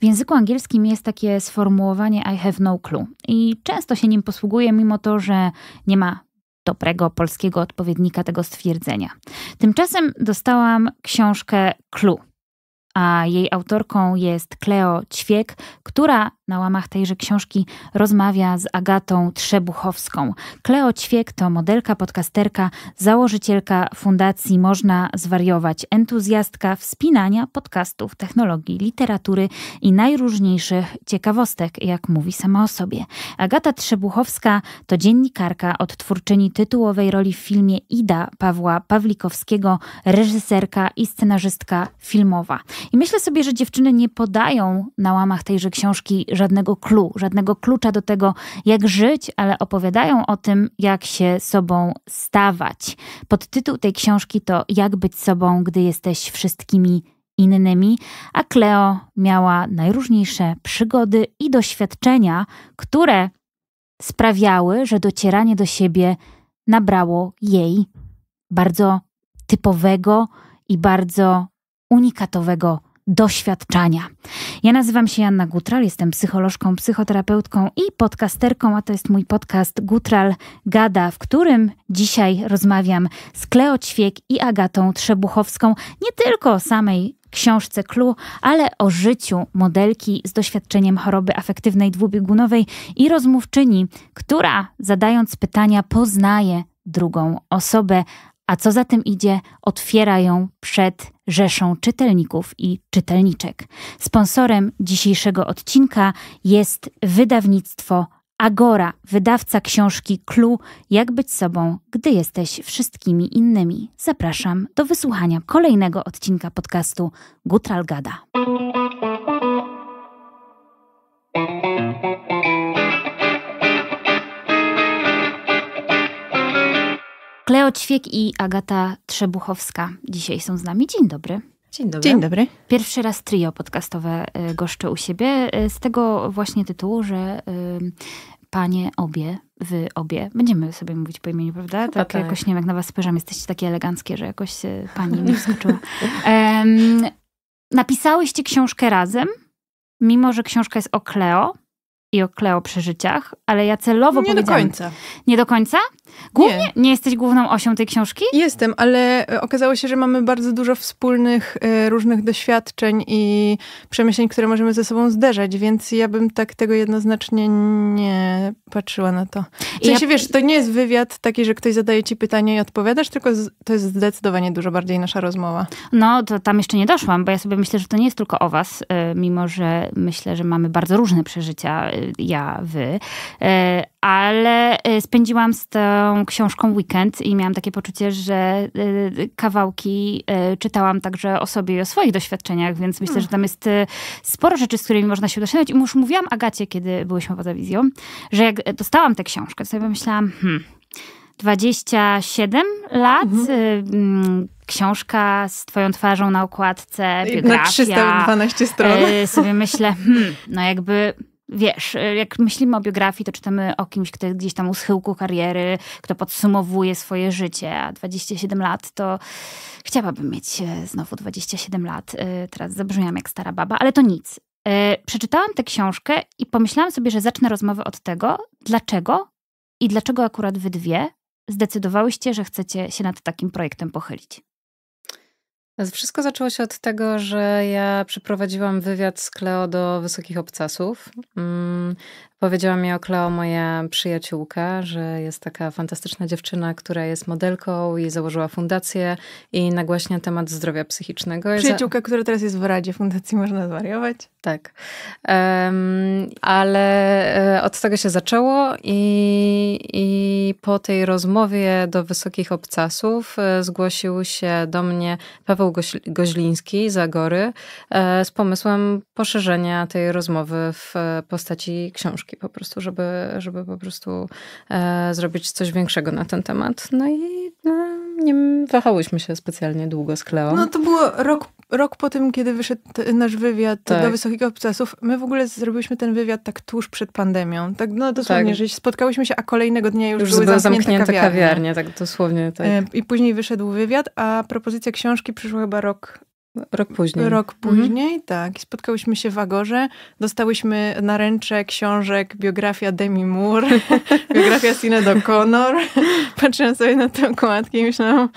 W języku angielskim jest takie sformułowanie I have no clue i często się nim posługuję, mimo to, że nie ma dobrego polskiego odpowiednika tego stwierdzenia. Tymczasem dostałam książkę Clue, a jej autorką jest Cleo Ćwiek, która na łamach tejże książki rozmawia z Agatą Trzebuchowską. Kleo Ćwiek to modelka, podcasterka, założycielka Fundacji Można Zwariować, entuzjastka wspinania podcastów, technologii, literatury i najróżniejszych ciekawostek, jak mówi sama o sobie. Agata Trzebuchowska to dziennikarka, odtwórczyni tytułowej roli w filmie Ida Pawła Pawlikowskiego, reżyserka i scenarzystka filmowa. I myślę sobie, że dziewczyny nie podają na łamach tejże książki, żadnego żadnego klucza do tego, jak żyć, ale opowiadają o tym, jak się sobą stawać. Podtytuł tej książki to Jak być sobą, gdy jesteś wszystkimi innymi, a Cleo miała najróżniejsze przygody i doświadczenia, które sprawiały, że docieranie do siebie nabrało jej bardzo typowego i bardzo unikatowego doświadczania. Ja nazywam się Janna Gutral, jestem psycholożką, psychoterapeutką i podcasterką, a to jest mój podcast Gutral Gada, w którym dzisiaj rozmawiam z Kleo Ćwiek i Agatą Trzebuchowską, nie tylko o samej książce Klu, ale o życiu modelki z doświadczeniem choroby afektywnej dwubiegunowej i rozmówczyni, która zadając pytania poznaje drugą osobę, a co za tym idzie, otwiera ją przed rzeszą czytelników i czytelniczek. Sponsorem dzisiejszego odcinka jest wydawnictwo Agora, wydawca książki Clue Jak być sobą, gdy jesteś wszystkimi innymi. Zapraszam do wysłuchania kolejnego odcinka podcastu Gutralgada. Gada. Kleo Ćwiek i Agata Trzebuchowska dzisiaj są z nami. Dzień dobry. Dzień dobry. Dzień dobry. Pierwszy raz trio podcastowe e, goszczę u siebie e, z tego właśnie tytułu, że e, panie obie, wy obie, będziemy sobie mówić po imieniu, prawda? Tak, tak, jakoś nie wiem, jak na was spojrzam, jesteście takie eleganckie, że jakoś pani mnie wskoczyła. napisałyście książkę razem, mimo że książka jest o Kleo, i o Kleo przeżyciach, ale ja celowo nie Nie do końca. Nie do końca? Głównie? Nie. nie. jesteś główną osią tej książki? Jestem, ale e, okazało się, że mamy bardzo dużo wspólnych e, różnych doświadczeń i przemyśleń, które możemy ze sobą zderzać, więc ja bym tak tego jednoznacznie nie patrzyła na to. W sensie, ja... wiesz, to nie jest wywiad taki, że ktoś zadaje ci pytanie i odpowiadasz, tylko to jest zdecydowanie dużo bardziej nasza rozmowa. No, to tam jeszcze nie doszłam, bo ja sobie myślę, że to nie jest tylko o was, e, mimo że myślę, że mamy bardzo różne przeżycia ja, wy, e, ale e, spędziłam z tą książką weekend i miałam takie poczucie, że e, kawałki czytałam także o sobie i o swoich doświadczeniach, więc myślę, mm. że tam jest sporo rzeczy, z którymi można się utożsamiać. I już mówiłam Agacie, kiedy byłyśmy pod wizją, że jak dostałam tę książkę, to sobie myślałam, hmm, 27 lat. Mhm. Y, mm, książka z twoją twarzą na okładce, no biografia. Na 312 stron. Y, sobie myślę, hmm, no jakby wiesz, e, jak myślimy o biografii, to czytamy o kimś, kto jest gdzieś tam u schyłku kariery, kto podsumowuje swoje życie, a 27 lat to chciałabym mieć e, znowu 27 lat. E, teraz zabrzmiam jak stara baba, ale to nic. Przeczytałam tę książkę i pomyślałam sobie, że zacznę rozmowę od tego, dlaczego i dlaczego akurat wy dwie zdecydowałyście, że chcecie się nad takim projektem pochylić. Wszystko zaczęło się od tego, że ja przeprowadziłam wywiad z Kleo do Wysokich Obcasów. Mm, Powiedziała mi o Kleo moja przyjaciółka, że jest taka fantastyczna dziewczyna, która jest modelką i założyła fundację i nagłaśnia temat zdrowia psychicznego. Przyjaciółka, za... która teraz jest w Radzie Fundacji Można Zwariować. Tak. Um, ale e, od tego się zaczęło i, i po tej rozmowie do Wysokich Obcasów e, zgłosił się do mnie Paweł Goźliński z Agory e, z pomysłem poszerzenia tej rozmowy w postaci książki po prostu, żeby, żeby po prostu e, zrobić coś większego na ten temat. No i no, nie wahałyśmy się specjalnie długo z Kleo. No to było rok, rok po tym, kiedy wyszedł nasz wywiad tak. do Wysokich Obcasów. My w ogóle zrobiłyśmy ten wywiad tak tuż przed pandemią. Tak, no dosłownie, tak. że spotkałyśmy się, a kolejnego dnia już, już były zamknięte, zamknięte kawiarnie. kawiarnie. Tak dosłownie, tak. E, I później wyszedł wywiad, a propozycja książki przyszła chyba rok Rok później. Rok mhm. później, mhm. tak. Spotkałyśmy się w Agorze. Dostałyśmy na ręcze książek biografia Demi Moore, biografia Sinead O'Connor. Patrzyłam sobie na tę okładkę i myślałam,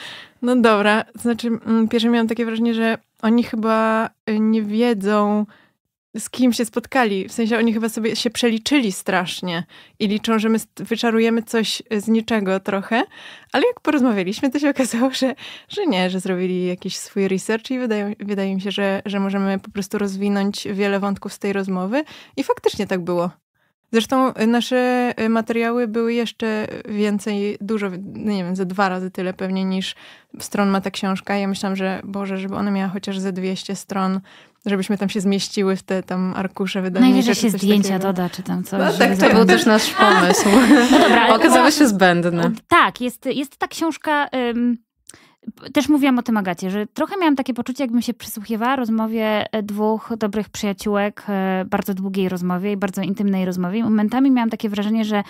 no dobra. Znaczy, mm, pierwsze miałam takie wrażenie, że oni chyba y, nie wiedzą, z kim się spotkali. W sensie oni chyba sobie się przeliczyli strasznie i liczą, że my wyczarujemy coś z niczego trochę, ale jak porozmawialiśmy, to się okazało, że, że nie, że zrobili jakiś swój research i wydaje, wydaje mi się, że, że możemy po prostu rozwinąć wiele wątków z tej rozmowy i faktycznie tak było. Zresztą y, nasze y, materiały były jeszcze więcej, dużo, no nie wiem, ze dwa razy tyle pewnie niż stron ma ta książka. Ja myślałam, że Boże, żeby ona miała chociaż ze 200 stron, żebyśmy tam się zmieściły w te tam arkusze no wydawnicze. Najwyżej się zdjęcia takiego. doda, czy tam coś. No, tak, to był też nasz no pomysł. no dobra, Okazało się zbędne. Tak, jest, jest ta książka... Um też mówiłam o tym Agacie, że trochę miałam takie poczucie, jakbym się przysłuchiwała rozmowie e, dwóch dobrych przyjaciółek, e, bardzo długiej rozmowie i bardzo intymnej rozmowie. momentami miałam takie wrażenie, że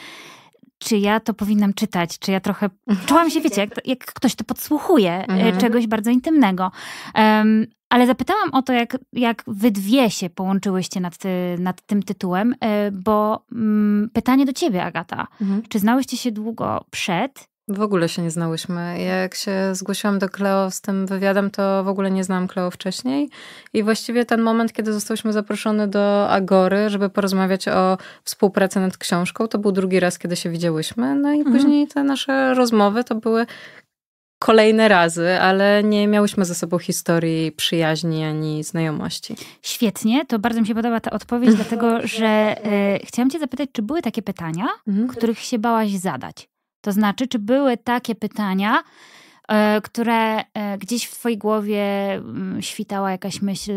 czy ja to powinnam czytać, czy ja trochę mhm. czułam się, wiecie, jak, jak ktoś to podsłuchuje, e, mhm. czegoś bardzo intymnego. Um, ale zapytałam o to, jak, jak wy dwie się połączyłyście nad, ty, nad tym tytułem, bo mm, pytanie do ciebie, Agata. Mhm. Czy znałyście się długo przed w ogóle się nie znałyśmy. Jak się zgłosiłam do Kleo z tym wywiadem, to w ogóle nie znałam Kleo wcześniej. I właściwie ten moment, kiedy zostałyśmy zaproszone do Agory, żeby porozmawiać o współpracy nad książką, to był drugi raz, kiedy się widziałyśmy. No i mhm. później te nasze rozmowy to były kolejne razy, ale nie miałyśmy ze sobą historii przyjaźni ani znajomości. Świetnie, to bardzo mi się podoba ta odpowiedź, dlatego że e, chciałam Cię zapytać, czy były takie pytania, mhm. których się bałaś zadać? To znaczy, czy były takie pytania, e, które e, gdzieś w Twojej głowie mm, świtała jakaś myśl,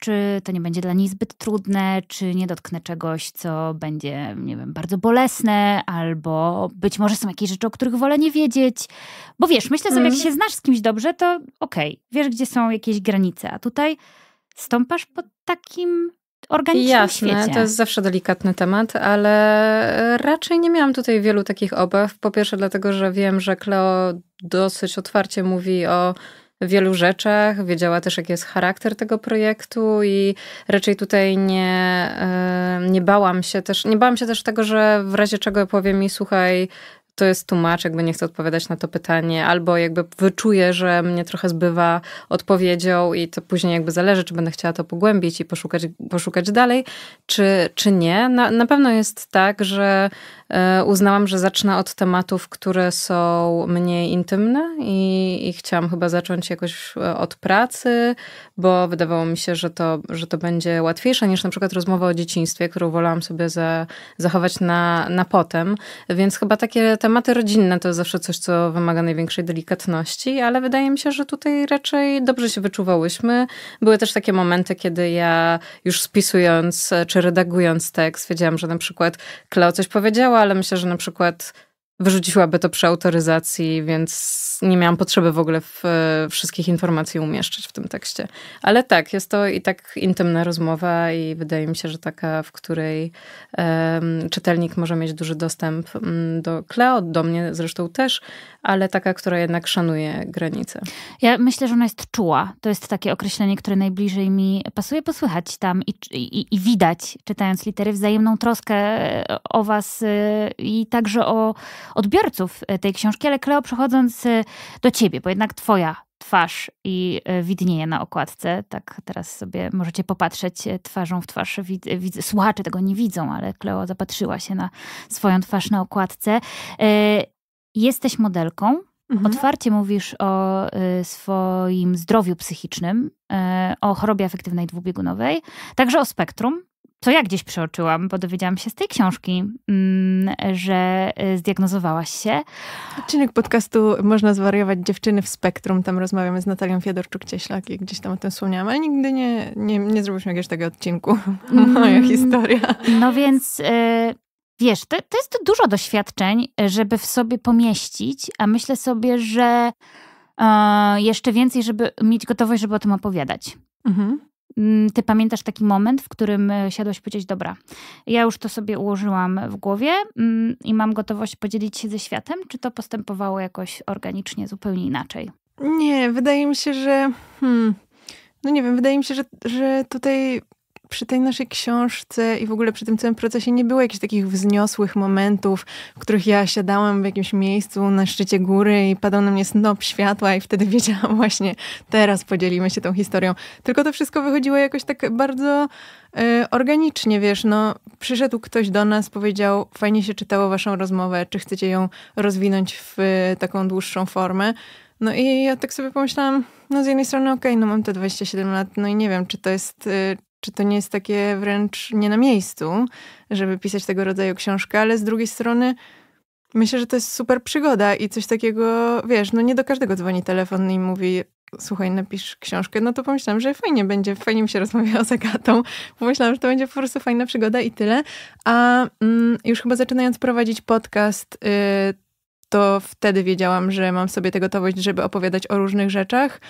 czy to nie będzie dla niej zbyt trudne, czy nie dotknę czegoś, co będzie, nie wiem, bardzo bolesne, albo być może są jakieś rzeczy, o których wolę nie wiedzieć. Bo wiesz, myślę sobie, mm. jak mhm. się znasz z kimś dobrze, to okej, okay, wiesz, gdzie są jakieś granice, a tutaj stąpasz pod takim organicznym Jasne, świecie. to jest zawsze delikatny temat, ale raczej nie miałam tutaj wielu takich obaw. Po pierwsze dlatego, że wiem, że Kleo dosyć otwarcie mówi o wielu rzeczach, wiedziała też, jaki jest charakter tego projektu i raczej tutaj nie, e, nie bałam się też, nie bałam się też tego, że w razie czego powie mi, słuchaj, to jest tłumacz, jakby nie chcę odpowiadać na to pytanie, albo jakby wyczuję, że mnie trochę zbywa odpowiedzią i to później jakby zależy, czy będę chciała to pogłębić i poszukać, poszukać dalej, czy, czy nie. Na, na pewno jest tak, że E, uznałam, że zacznę od tematów, które są mniej intymne i, i chciałam chyba zacząć jakoś e, od pracy, bo wydawało mi się, że to, że to będzie łatwiejsze niż na przykład rozmowa o dzieciństwie, którą wolałam sobie za, zachować na, na potem. Więc chyba takie tematy rodzinne to zawsze coś, co wymaga największej delikatności, ale wydaje mi się, że tutaj raczej dobrze się wyczuwałyśmy. Były też takie momenty, kiedy ja już spisując czy redagując tekst, wiedziałam, że na przykład Kleo coś powiedziała, ale myślę, że na przykład wyrzuciłaby to przy autoryzacji, więc nie miałam potrzeby w ogóle w, e, wszystkich informacji umieszczać w tym tekście. Ale tak, jest to i tak intymna rozmowa i wydaje mi się, że taka, w której um, czytelnik może mieć duży dostęp mm, do Kleo, do mnie zresztą też, ale taka, która jednak szanuje granice. Ja myślę, że ona jest czuła. To jest takie określenie, które najbliżej mi pasuje, posłychać tam i, i, i widać, czytając litery, wzajemną troskę e, o was e, i także o odbiorców e, tej książki, ale Kleo, przechodząc e, do ciebie, bo jednak twoja twarz i e, widnieje na okładce, tak teraz sobie możecie popatrzeć twarzą w twarz, wid, słuchacze tego nie widzą, ale Kleo zapatrzyła się na swoją twarz na okładce. Jesteś modelką, Mhm. Otwarcie mówisz o swoim zdrowiu psychicznym, o chorobie afektywnej dwubiegunowej, także o spektrum, co ja gdzieś przeoczyłam, bo dowiedziałam się z tej książki, mm, że e, zdiagnozowałaś się. Odcinek podcastu Można zwariować dziewczyny w spektrum. Tam rozmawiamy z Natalią Fiedorczuk-Cieślak i gdzieś tam o tym wspomniałam, ale nigdy nie, nie, nie zrobiliśmy jakiegoś tego odcinku. Moja mm, historia. No więc... E, wiesz, to, to jest dużo doświadczeń, żeby w sobie pomieścić, a myślę sobie, że e, jeszcze więcej, żeby mieć gotowość, żeby o tym opowiadać. Mhm. Mm, ty pamiętasz taki moment, w którym e, siadłeś powiedzieć, dobra, ja już to sobie ułożyłam w głowie mm, i mam gotowość podzielić się ze światem? Czy to postępowało jakoś organicznie, zupełnie inaczej? Nie, wydaje mi się, że. Hmm, no nie wiem, wydaje mi się, że, że tutaj przy tej naszej książce i w ogóle przy tym całym procesie nie było jakichś takich wzniosłych momentów, w których ja siadałam w jakimś miejscu na szczycie góry i padał na mnie snop światła i wtedy wiedziałam właśnie, teraz podzielimy się tą historią. Tylko to wszystko wychodziło jakoś tak bardzo y, organicznie, wiesz, no przyszedł ktoś do nas, powiedział, fajnie się czytało waszą rozmowę, czy chcecie ją rozwinąć w y, taką dłuższą formę. No i ja tak sobie pomyślałam, no z jednej strony okej, okay, no mam te 27 lat, no i nie wiem, czy to jest, e, czy to nie jest takie wręcz nie na miejscu, żeby pisać tego rodzaju książkę, ale z drugiej strony myślę, że to jest super przygoda i coś takiego, wiesz, no nie do każdego dzwoni telefon i mówi słuchaj, napisz książkę, no to pomyślałam, że fajnie będzie, fajnie mi się rozmawia z Agatą. Pomyślałam, że to będzie po prostu fajna przygoda i tyle. A mm, już chyba zaczynając prowadzić podcast, y, to wtedy wiedziałam, że mam sobie tę gotowość, żeby opowiadać o różnych rzeczach.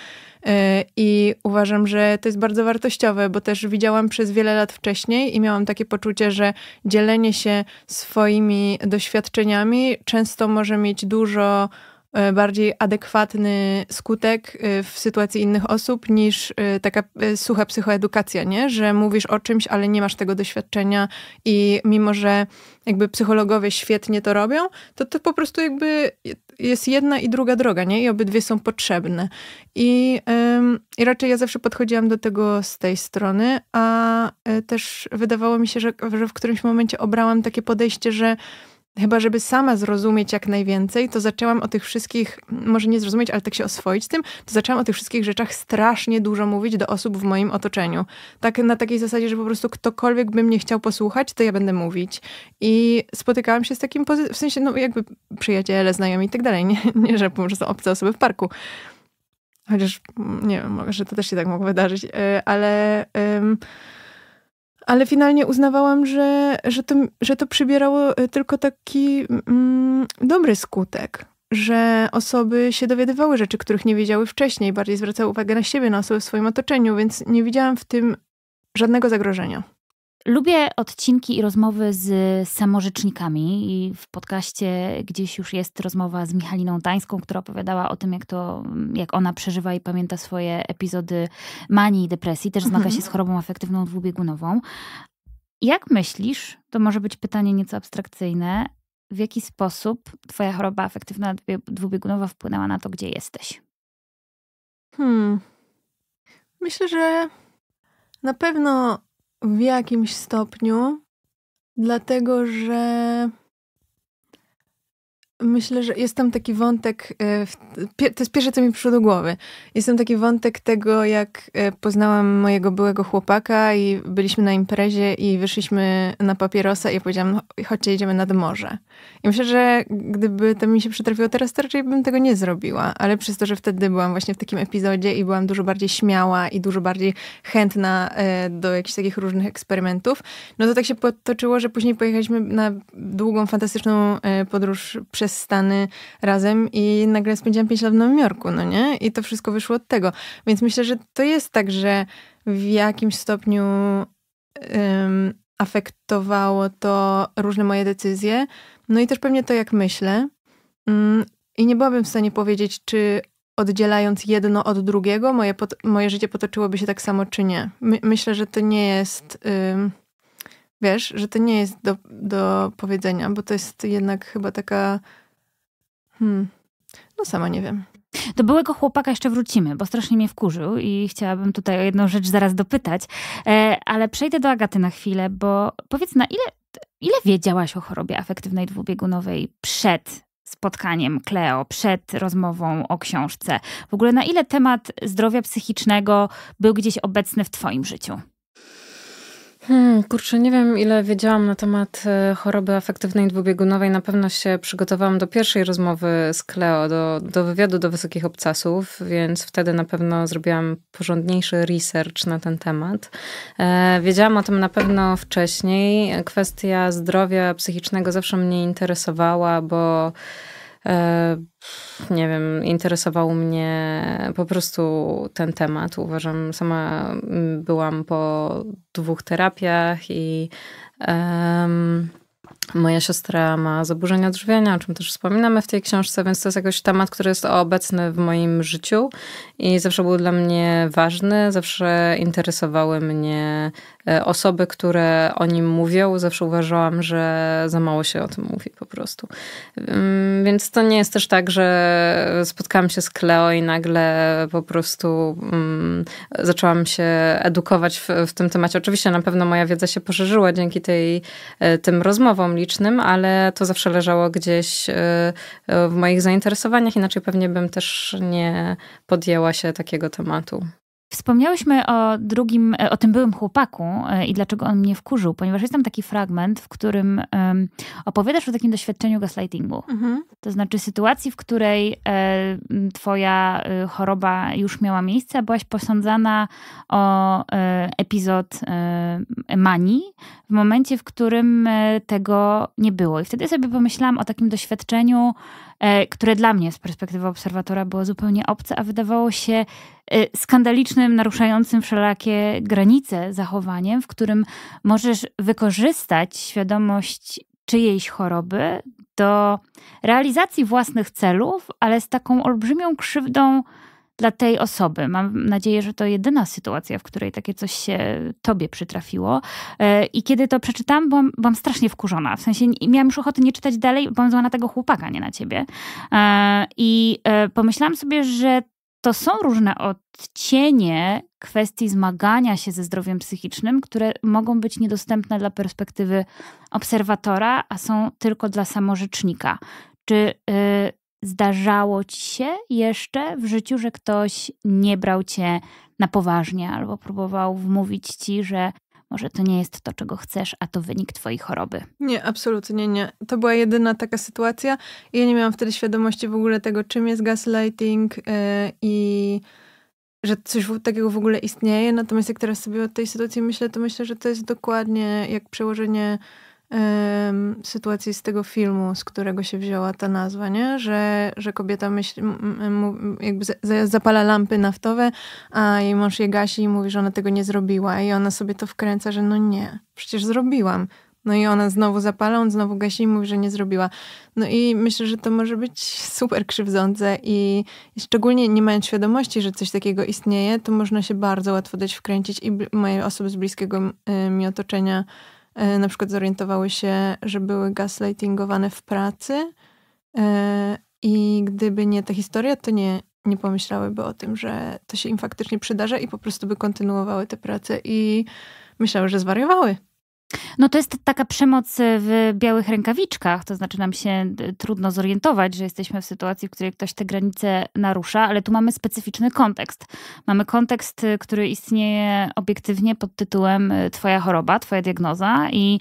E, I uważam, że to jest bardzo wartościowe, bo też widziałam przez wiele lat wcześniej i miałam takie poczucie, że dzielenie się swoimi doświadczeniami często może mieć dużo E, bardziej adekwatny skutek e, w sytuacji innych osób niż e, taka sucha psychoedukacja, nie? Że mówisz o czymś, ale nie masz tego doświadczenia i mimo, że jakby psychologowie świetnie to robią, to to po prostu jakby jest jedna i druga droga, nie? I obydwie są potrzebne. I, I raczej ja zawsze podchodziłam do tego z tej strony, a też wydawało mi się, że, że w którymś momencie obrałam takie podejście, że chyba żeby sama zrozumieć jak najwięcej, to zaczęłam o tych wszystkich, może nie zrozumieć, ale tak się oswoić z tym, to zaczęłam o tych wszystkich rzeczach strasznie dużo mówić do osób w moim otoczeniu. Tak na takiej zasadzie, że po prostu ktokolwiek by mnie chciał posłuchać, to ja będę mówić. I spotykałam się z takim, w sensie no jakby przyjaciele, znajomi i tak dalej, nie, nie że po prostu obce osoby w parku. Chociaż mm, nie wiem, może to też się tak mogło wydarzyć, y, ale ale finalnie uznawałam, że, że, to, że to przybierało e, tylko taki mm, dobry skutek. Że osoby się dowiadywały rzeczy, których nie wiedziały wcześniej, bardziej zwracały uwagę na siebie, na osoby w swoim otoczeniu, więc nie widziałam w tym żadnego zagrożenia. Lubię odcinki i rozmowy z samorzecznikami i w podcaście gdzieś już jest rozmowa z Michaliną Tańską, która opowiadała o tym, jak to, jak ona przeżywa i pamięta swoje epizody manii i depresji. Też zmaga się mhm. z chorobą afektywną dwubiegunową. Jak myślisz, to może być pytanie nieco abstrakcyjne, w jaki sposób twoja choroba afektywna dwubiegunowa wpłynęła na to, gdzie jesteś? Hmm. Myślę, że na pewno w jakimś stopniu, dlatego że Myślę, że jestem taki wątek, e, to jest pierwsze, co mi przyszło do głowy. Jestem taki wątek tego, jak e, poznałam mojego byłego chłopaka i byliśmy na imprezie i wyszliśmy na papierosa i ja powiedziałam, no, chodźcie, jedziemy nad morze. I myślę, że gdyby to mi się przytrafiło teraz, to raczej bym tego nie zrobiła, ale przez to, że wtedy byłam właśnie w takim epizodzie i byłam dużo bardziej śmiała i dużo bardziej chętna e, do jakichś takich różnych eksperymentów, no to tak się potoczyło, że później pojechaliśmy na długą, fantastyczną podróż przez przez Stany razem i nagle spędziłam 5 lat w Nowym Jorku, no nie? I to wszystko wyszło od tego. Więc myślę, że to jest tak, że w jakimś stopniu um, afektowało to różne moje decyzje, no i też pewnie to, jak myślę. Um, I nie byłabym w stanie powiedzieć, czy oddzielając jedno od drugiego, moje, moje życie potoczyłoby się tak samo, czy nie. My myślę, że to nie jest. Um, Wiesz, że to nie jest do, do powiedzenia, bo to jest jednak chyba taka. Hmm, no sama nie wiem. Do byłego chłopaka jeszcze wrócimy, bo strasznie mnie wkurzył i chciałabym tutaj o jedną rzecz zaraz dopytać, e, ale przejdę do Agaty na chwilę, bo powiedz na ile, ile wiedziałaś o chorobie afektywnej dwubiegunowej przed spotkaniem Kleo, przed rozmową o książce? W ogóle na ile temat zdrowia psychicznego był gdzieś obecny w twoim życiu? Hmm, kurczę, nie wiem ile wiedziałam na temat e, choroby afektywnej dwubiegunowej. Na pewno się przygotowałam do pierwszej rozmowy z Kleo, do, do wywiadu do Wysokich Obcasów, więc wtedy na pewno zrobiłam porządniejszy research na ten temat. E, wiedziałam o tym na pewno wcześniej. Kwestia zdrowia psychicznego zawsze mnie interesowała, bo E, nie wiem, interesował mnie po prostu ten temat. Uważam, sama mm, byłam po dwóch terapiach i moja siostra ma zaburzenia odżywiania, o czym też wspominamy w tej książce, więc to jest jakoś temat, który jest obecny w moim życiu i zawsze był dla mnie ważny, zawsze interesowały mnie E, osoby, które o nim mówią, zawsze uważałam, że za mało się o tym mówi po prostu. Mm, więc to nie jest też tak, że spotkałam się z Kleo i nagle po prostu mm, zaczęłam się edukować w, w, tym temacie. Oczywiście na pewno moja wiedza się poszerzyła dzięki tej, e, tym rozmowom licznym, ale to zawsze leżało gdzieś e, w moich zainteresowaniach, inaczej pewnie bym też nie podjęła się takiego tematu. Wspomniałyśmy o drugim, e, o tym byłym chłopaku e, i dlaczego on mnie wkurzył, ponieważ jest tam taki fragment, w którym um, opowiadasz o takim doświadczeniu gaslightingu. Mhm. To znaczy sytuacji, w której e, twoja e, choroba już miała miejsce, byłaś posądzana o e, epizod e, manii w momencie, w którym tego nie było. I wtedy sobie pomyślałam o takim doświadczeniu E, które dla mnie z perspektywy obserwatora było zupełnie obce, a wydawało się e, skandalicznym, naruszającym wszelakie granice zachowaniem, w którym możesz wykorzystać świadomość czyjejś choroby do realizacji własnych celów, ale z taką olbrzymią krzywdą dla tej osoby. Mam nadzieję, że to jedyna sytuacja, w której takie coś się tobie przytrafiło. E, I kiedy to przeczytam, byłam, byłam strasznie wkurzona. W sensie miałam już ochotę nie czytać dalej, byłam zła na tego chłopaka, nie na ciebie. E, I e, pomyślałam sobie, że to są różne odcienie kwestii zmagania się ze zdrowiem psychicznym, które mogą być niedostępne dla perspektywy obserwatora, a są tylko dla samorzecznika. Czy y, zdarzało ci się jeszcze w życiu, że ktoś nie brał cię na poważnie albo próbował wmówić ci, że może to nie jest to, czego chcesz, a to wynik twojej choroby. Nie, absolutnie nie. To była jedyna taka sytuacja. Ja nie miałam wtedy świadomości w ogóle tego, czym jest gaslighting yy, i że coś takiego w ogóle istnieje. Natomiast jak teraz sobie o tej sytuacji myślę, to myślę, że to jest dokładnie jak przełożenie sytuacji z tego filmu, z którego się wzięła ta nazwa, nie? Że, że kobieta myśli, jakby zapala lampy naftowe, a jej mąż je gasi i mówi, że ona tego nie zrobiła i ona sobie to wkręca, że no nie, przecież zrobiłam. No i ona znowu zapala, on znowu gasi i mówi, że nie zrobiła. No i myślę, że to może być super krzywdzące i szczególnie nie mając świadomości, że coś takiego istnieje, to można się bardzo łatwo dać wkręcić i moje osoby z bliskiego mi otoczenia E, na przykład zorientowały się, że były gaslightingowane w pracy e, i gdyby nie ta historia, to nie, nie pomyślałyby o tym, że to się im faktycznie przydarza i po prostu by kontynuowały tę pracę i myślały, że zwariowały. No to jest taka przemoc e, w białych rękawiczkach, to znaczy nam się trudno zorientować, że jesteśmy w sytuacji, w której ktoś te granice narusza, ale tu mamy specyficzny kontekst. Mamy kontekst, e, który istnieje obiektywnie pod tytułem e, Twoja choroba, Twoja diagnoza, i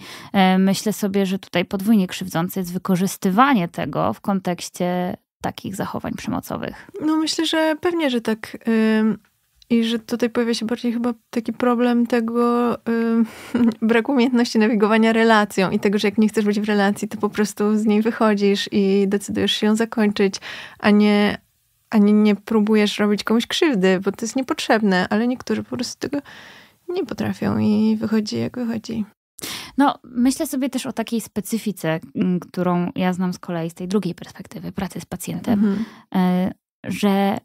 myślę sobie, że tutaj podwójnie krzywdzące jest wykorzystywanie tego w kontekście takich zachowań przemocowych? No myślę, że pewnie, że tak. I że tutaj pojawia się bardziej chyba taki problem tego y, braku umiejętności nawigowania relacją i tego, że jak nie chcesz być w relacji, to po prostu z niej wychodzisz i decydujesz się ją zakończyć, a nie, a nie, nie próbujesz robić komuś krzywdy, bo to jest niepotrzebne, ale niektórzy po prostu tego nie potrafią i wychodzi jak wychodzi. No, myślę sobie też o takiej specyfice, mm, którą ja znam z kolei z tej drugiej perspektywy pracy z pacjentem, mhm. Y, że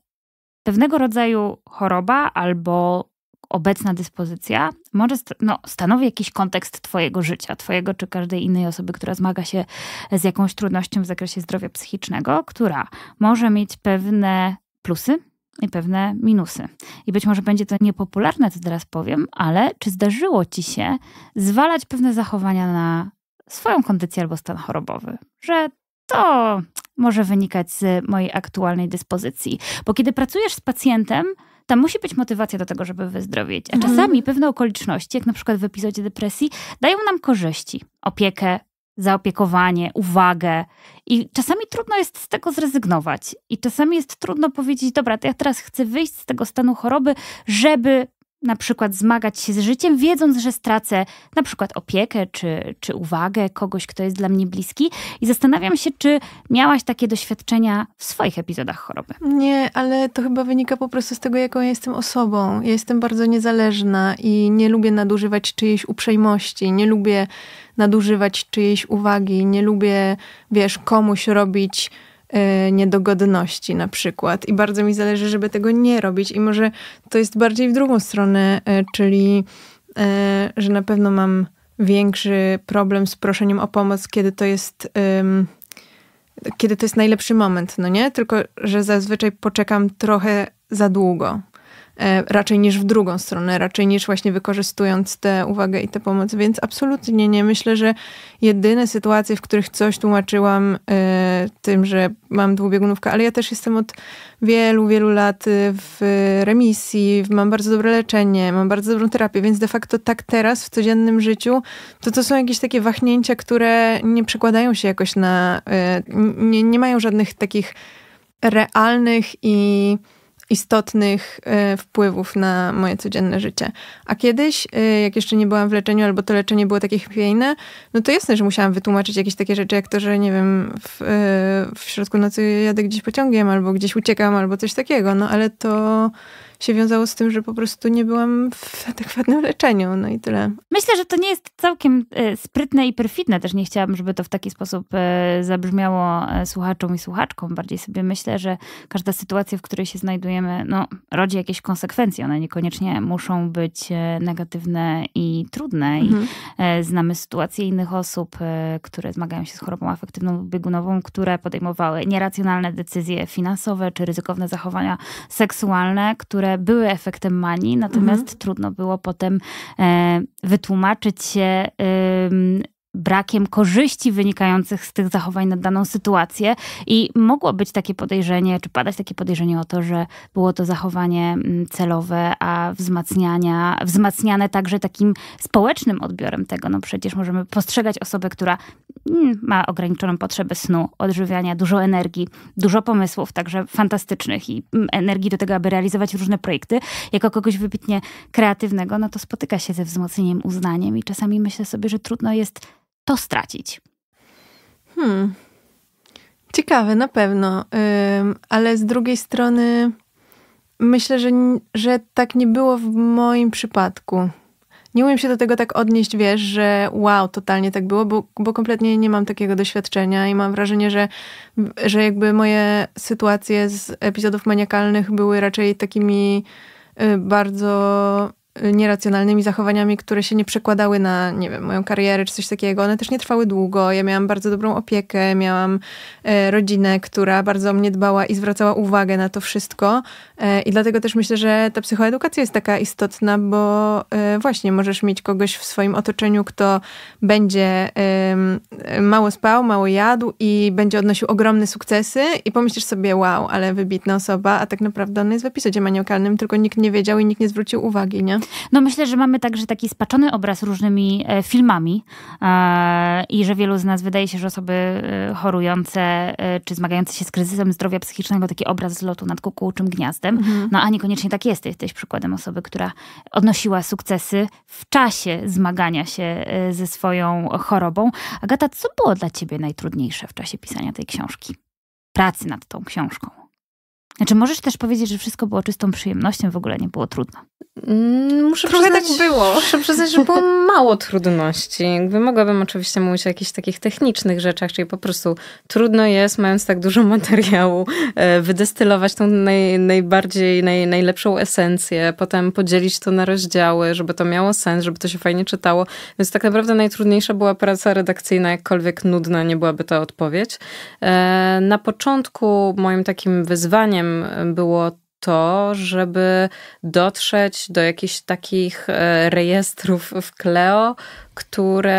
pewnego rodzaju choroba albo obecna dyspozycja może st no, stanowi jakiś kontekst Twojego życia, Twojego czy każdej innej osoby, która zmaga się z jakąś trudnością w zakresie zdrowia psychicznego, która może mieć pewne plusy i pewne minusy. I być może będzie to niepopularne, co teraz powiem, ale czy zdarzyło Ci się zwalać pewne zachowania na swoją kondycję albo stan chorobowy? Że to może wynikać z mojej aktualnej dyspozycji. Bo kiedy pracujesz z pacjentem, tam musi być motywacja do tego, żeby wyzdrowieć. A mhm. czasami pewne okoliczności, jak na przykład w epizodzie depresji, dają nam korzyści. Opiekę, zaopiekowanie, uwagę. I czasami trudno jest z tego zrezygnować. I czasami jest trudno powiedzieć, dobra, to ja teraz chcę wyjść z tego stanu choroby, żeby na przykład zmagać się z życiem, wiedząc, że stracę na przykład opiekę czy, czy uwagę kogoś, kto jest dla mnie bliski. I zastanawiam się, czy miałaś takie doświadczenia w swoich epizodach choroby. Nie, ale to chyba wynika po prostu z tego, jaką ja jestem osobą. Ja jestem bardzo niezależna i nie lubię nadużywać czyjejś uprzejmości, nie lubię nadużywać czyjejś uwagi, nie lubię, wiesz, komuś robić E, niedogodności na przykład. I bardzo mi zależy, żeby tego nie robić. I może to jest bardziej w drugą stronę, e, czyli e, że na pewno mam większy problem z proszeniem o pomoc, kiedy to jest. kiedy to jest najlepszy moment, no nie? Tylko, że zazwyczaj poczekam trochę za długo. E, raczej niż w drugą stronę, raczej niż właśnie wykorzystując tę uwagę i tę pomoc. Więc absolutnie nie. Myślę, że jedyne sytuacje, w których coś tłumaczyłam e, tym, że mam dwubiegunówkę, ale ja też jestem od wielu, wielu lat e, w remisji, mam bardzo dobre leczenie, mam bardzo dobrą terapię, więc de facto tak teraz w codziennym życiu to to są jakieś takie wahnięcia, które nie przekładają się jakoś na, nie, nie mają żadnych takich realnych i istotnych e, wpływów na moje codzienne życie. A kiedyś, e, jak jeszcze nie byłam w leczeniu, albo to leczenie było takie chwiejne, no to jasne, że musiałam wytłumaczyć jakieś takie rzeczy, jak to, że nie wiem, w, e, w środku nocy jadę gdzieś pociągiem, albo gdzieś uciekam, albo coś takiego, no ale to się wiązało z tym, że po prostu nie byłam w adekwatnym leczeniu, no i tyle. Myślę, że to nie jest całkiem e, sprytne i perfidne, też nie chciałabym, żeby to w taki sposób e, zabrzmiało e, słuchaczom i słuchaczkom. Bardziej sobie myślę, że każda sytuacja, w której się znajdujemy, no, rodzi jakieś konsekwencje. One niekoniecznie muszą być negatywne i trudne. Mhm. I znamy sytuacje innych osób, które zmagają się z chorobą afektywną biegunową, które podejmowały nieracjonalne decyzje finansowe czy ryzykowne zachowania seksualne, które były efektem manii, natomiast mhm. trudno było potem e, wytłumaczyć się brakiem korzyści wynikających z tych zachowań na daną sytuację i mogło być takie podejrzenie, czy padać takie podejrzenie o to, że było to zachowanie mm, celowe, a wzmacniania, wzmacniane także takim społecznym odbiorem tego. No przecież możemy postrzegać osobę, która mm, ma ograniczoną potrzebę snu, odżywiania, dużo energii, dużo pomysłów, także fantastycznych i mm, energii do tego, aby realizować różne projekty, jako kogoś wybitnie kreatywnego, no to spotyka się ze wzmocnieniem, uznaniem i czasami myślę sobie, że trudno jest to stracić? Hmm. Ciekawe, na pewno, ale z drugiej strony myślę, że, że tak nie było w moim przypadku. Nie umiem się do tego tak odnieść, wiesz, że wow, totalnie tak było, bo, bo kompletnie nie mam takiego doświadczenia i mam wrażenie, że, że jakby moje sytuacje z epizodów maniakalnych były raczej takimi y, bardzo nieracjonalnymi zachowaniami, które się nie przekładały na, nie wiem, moją karierę czy coś takiego. One też nie trwały długo. Ja miałam bardzo dobrą opiekę, miałam e, rodzinę, która bardzo o mnie dbała i zwracała uwagę na to wszystko. E, I dlatego też myślę, że ta psychoedukacja jest taka istotna, bo e, właśnie możesz mieć kogoś w swoim otoczeniu, kto będzie mało spał, mało jadł i będzie odnosił ogromne sukcesy i pomyślisz sobie, wow, ale wybitna osoba, a tak naprawdę on jest w epizodzie maniakalnym, tylko nikt nie wiedział i nikt nie zwrócił uwagi, nie? No myślę, że mamy także taki spaczony obraz różnymi e, filmami e, i że wielu z nas wydaje się, że osoby e, chorujące czy zmagające się z kryzysem zdrowia psychicznego taki obraz z lotu nad kukułczym gniazdem, mhm. no a niekoniecznie tak jest. Jesteś przykładem osoby, która odnosiła sukcesy w czasie zmagania się ze swoją chorobą. Agata, co było dla ciebie najtrudniejsze w czasie pisania tej książki? Pracy nad tą książką. Znaczy, możesz też powiedzieć, że wszystko było czystą przyjemnością, w ogóle nie było trudno. Mm, muszę Trochę tak przyznać, tak było. Muszę przyznać, że było mało trudności. Jakby mogłabym oczywiście mówić o jakichś takich technicznych rzeczach, czyli po prostu trudno jest, mając tak dużo materiału, e, wydestylować tą naj, najbardziej, naj, najlepszą esencję, potem podzielić to na rozdziały, żeby to miało sens, żeby to się fajnie czytało. Więc tak naprawdę najtrudniejsza była praca redakcyjna, jakkolwiek nudna nie byłaby ta odpowiedź. E, na początku moim takim wyzwaniem było to, żeby dotrzeć do jakichś takich e, rejestrów w Kleo, które,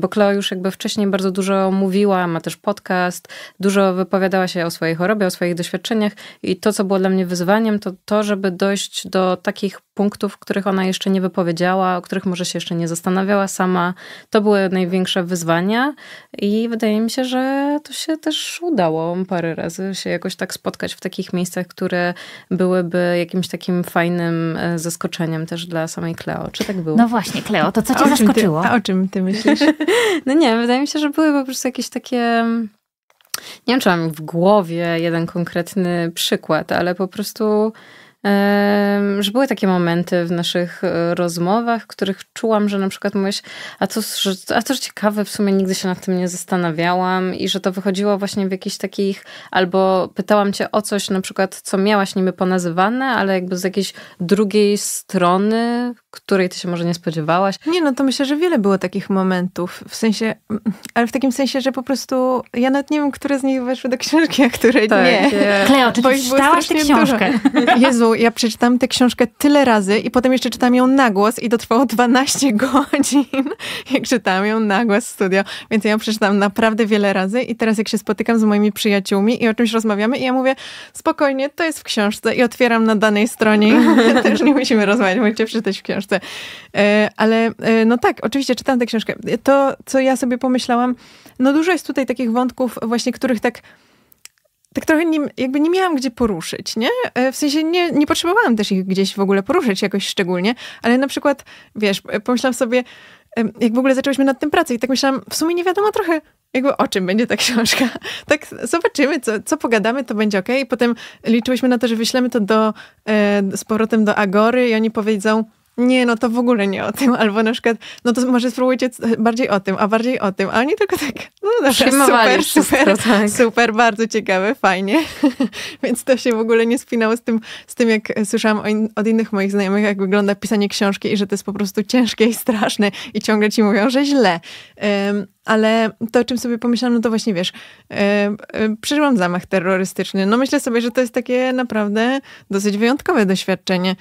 bo Cleo już jakby wcześniej bardzo dużo mówiła, ma też podcast, dużo wypowiadała się o swojej chorobie, o swoich doświadczeniach i to, co było dla mnie wyzwaniem, to to, żeby dojść do takich punktów, których ona jeszcze nie wypowiedziała, o których może się jeszcze nie zastanawiała sama. To były największe wyzwania i wydaje mi się, że to się też udało parę razy się jakoś tak spotkać w takich miejscach, które byłyby jakimś takim fajnym e, zaskoczeniem też dla samej Kleo. Czy tak było? No właśnie, Kleo, to co cię zaskoczyło. Ty, a o czym ty myślisz? no nie, wydaje mi się, że były po prostu jakieś takie... Mm, nie wiem, czy mam w głowie jeden konkretny przykład, ale po prostu że były takie momenty w naszych e, rozmowach, w których czułam, że na przykład mówisz, a to, a to ciekawe, w sumie nigdy się nad tym nie zastanawiałam i że to wychodziło właśnie w jakichś takich, albo pytałam cię o coś na przykład, co miałaś niby ponazywane, ale jakby z jakiejś drugiej strony, której ty się może nie spodziewałaś. Nie, no to myślę, że wiele było takich momentów, w sensie, mm, ale w takim sensie, że po prostu ja nawet nie wiem, które z nich weszły do książki, a które tak, nie. E, Kleo, czy ty czytałaś tę książkę? Jezu, ja przeczytam tę książkę tyle razy i potem jeszcze czytam ją na głos i to trwało 12 godzin, jak czytam ją na głos w studio. Więc ja ją przeczytam naprawdę wiele razy i teraz jak się spotykam z moimi przyjaciółmi i o czymś rozmawiamy i ja mówię, spokojnie, to jest w książce i otwieram na danej stronie też nie musimy rozmawiać, możecie przeczytać w książce. E, ale e, no tak, oczywiście czytam tę książkę. To, co ja sobie pomyślałam, no dużo jest tutaj takich wątków właśnie, których tak tak trochę nie, jakby nie miałam gdzie poruszyć, nie? E, w sensie nie, nie potrzebowałam też ich gdzieś w ogóle poruszyć jakoś szczególnie, ale na przykład, wiesz, e, pomyślałam sobie, jak w ogóle zaczęłyśmy nad tym pracę i tak myślałam, w sumie nie wiadomo trochę, jakby o czym będzie ta książka. Tak zobaczymy, co, co pogadamy, to będzie ok. I potem liczyłyśmy na to, że wyślemy to do, e, z powrotem do Agory i oni powiedzą, nie, no to w ogóle nie o tym, albo na przykład, no to może spróbujcie bardziej o tym, a bardziej o tym, a oni tylko tak, no dobrze, super, wszystko, super, tak. super, bardzo ciekawe, fajnie. Więc to się w ogóle nie spinało z tym, z tym jak słyszałam in, od innych moich znajomych, jak wygląda pisanie książki i że to jest po prostu ciężkie i straszne i ciągle ci mówią, że źle. Um, ale to, o czym sobie pomyślałam, no to właśnie wiesz, przeżyłam zamach terrorystyczny. No myślę sobie, że to jest takie naprawdę dosyć wyjątkowe doświadczenie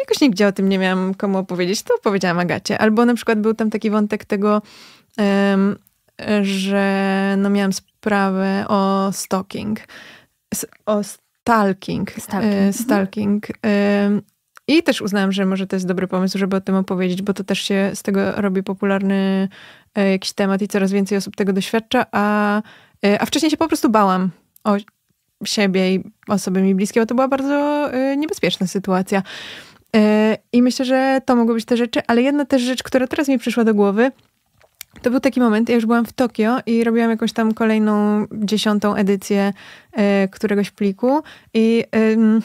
jakoś nigdzie o tym nie miałam komu opowiedzieć, to powiedziałam Agacie. Albo na przykład był tam taki wątek tego, um, że no miałam sprawę o stalking, o stalking, stalking. E, mhm. stalking. Mhm. I też uznałam, że może to jest dobry pomysł, żeby o tym opowiedzieć, bo to też się z tego robi popularny e, jakiś temat i coraz więcej osób tego doświadcza, a, e, a wcześniej się po prostu bałam o siebie i osoby mi bliskie, bo to była bardzo niebezpieczna sytuacja. E, I myślę, że to mogły być te rzeczy, ale jedna też rzecz, która teraz mi przyszła do głowy, to był taki moment, ja już byłam w Tokio i robiłam jakąś tam kolejną dziesiątą edycję e, któregoś pliku i um,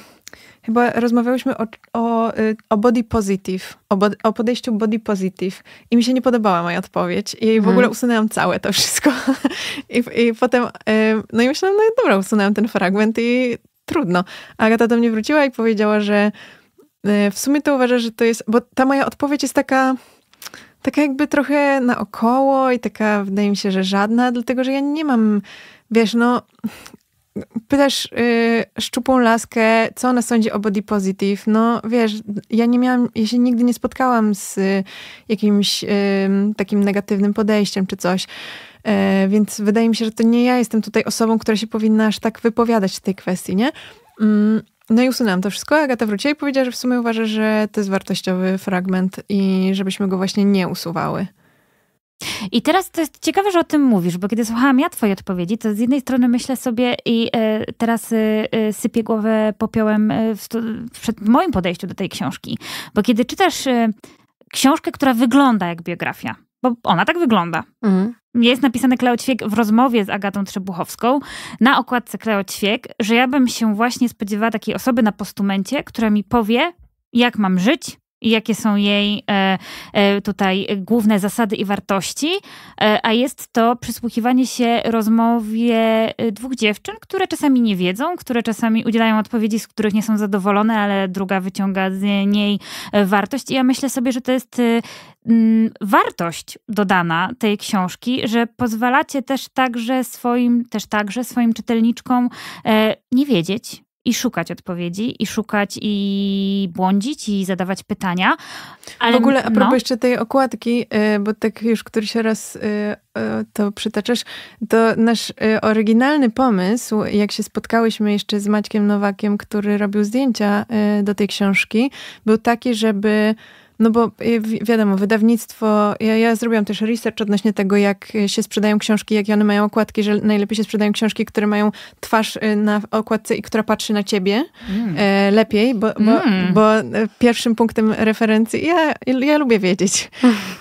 chyba rozmawiałyśmy o, o, y, o body positive, o, bo, o, podejściu body positive i mi się nie podobała moja odpowiedź i w mhm. ogóle usunęłam całe to wszystko. I, I potem, e, no i myślałam, no dobra, usunęłam ten fragment i trudno. Agata do mnie wróciła i powiedziała, że E, w sumie to uważasz, że to jest, bo ta moja odpowiedź jest taka, taka jakby trochę naokoło i taka wydaje mi się, że żadna, dlatego że ja nie mam, wiesz, no pytasz yy, szczupłą laskę, co ona sądzi o body positive. No wiesz, ja nie miałam, ja się nigdy nie spotkałam z y, jakimś y, takim negatywnym podejściem czy coś. E, więc wydaje mi się, że to nie ja jestem tutaj osobą, która się powinna aż tak wypowiadać w tej kwestii, nie? Mm, no i usunęłam to wszystko. Agata wróciła i powiedziała, że w sumie uważa, że to jest wartościowy fragment i żebyśmy go właśnie nie usuwały. I teraz to jest ciekawe, że o tym mówisz, bo kiedy słuchałam ja twojej odpowiedzi, to z jednej strony myślę sobie i e, teraz e, e, sypię głowę popiołem w, przed moim podejściu do tej książki. Bo kiedy czytasz książkę, która wygląda jak biografia, bo ona tak wygląda. Mhm. Jest napisane Kleo Ćwiek w rozmowie z Agatą Trzebuchowską na okładce Kleo Ćwiek, że ja bym się właśnie spodziewała takiej osoby na postumencie, która mi powie, jak mam żyć, i jakie są jej e, e, tutaj główne zasady i wartości, e, a jest to przysłuchiwanie się rozmowie dwóch dziewczyn, które czasami nie wiedzą, które czasami udzielają odpowiedzi, z których nie są zadowolone, ale druga wyciąga z niej wartość. I ja myślę sobie, że to jest wartość dodana tej książki, że pozwalacie też także swoim, też także swoim czytelniczkom nie wiedzieć, i szukać odpowiedzi, i szukać, i błądzić, i zadawać pytania. Ale, w ogóle, a no. propos no. jeszcze tej okładki, y, bo tak już któryś raz y, to przytaczasz, to nasz y, oryginalny pomysł, jak się spotkałyśmy jeszcze z Maćkiem Nowakiem, który robił zdjęcia do tej książki, był taki, żeby no bo y, wi wiadomo, wydawnictwo, ja, ja, zrobiłam też research odnośnie tego, jak się sprzedają książki, jakie one mają okładki, że najlepiej się sprzedają książki, które mają twarz y, na okładce i która patrzy na ciebie mm. e, lepiej, bo, bo, mm. bo, e, pierwszym punktem referencji, ja, ja lubię wiedzieć,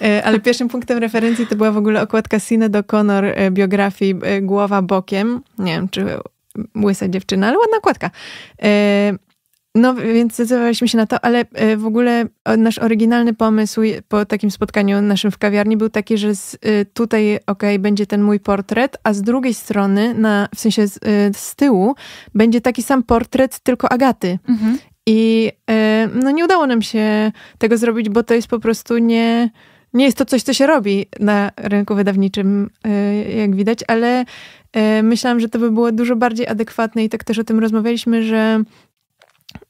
e, ale pierwszym punktem referencji to była w ogóle okładka Sine do Connor e, biografii e, Głowa bokiem, nie wiem, czy łysa dziewczyna, ale ładna okładka. E, no więc zdecydowaliśmy się na to, ale e, w ogóle e, nasz oryginalny pomysł po takim spotkaniu naszym w kawiarni był taki, że z, e, tutaj okej, okay, będzie ten mój portret, a z drugiej strony, na, w sensie z, z tyłu, będzie taki sam portret, tylko Agaty. Mhm. I no nie udało nam się tego zrobić, bo to jest po prostu nie nie jest to coś, co się robi na rynku wydawniczym, jak widać, ale myślałam, że to by było dużo bardziej adekwatne i tak też o tym rozmawialiśmy, że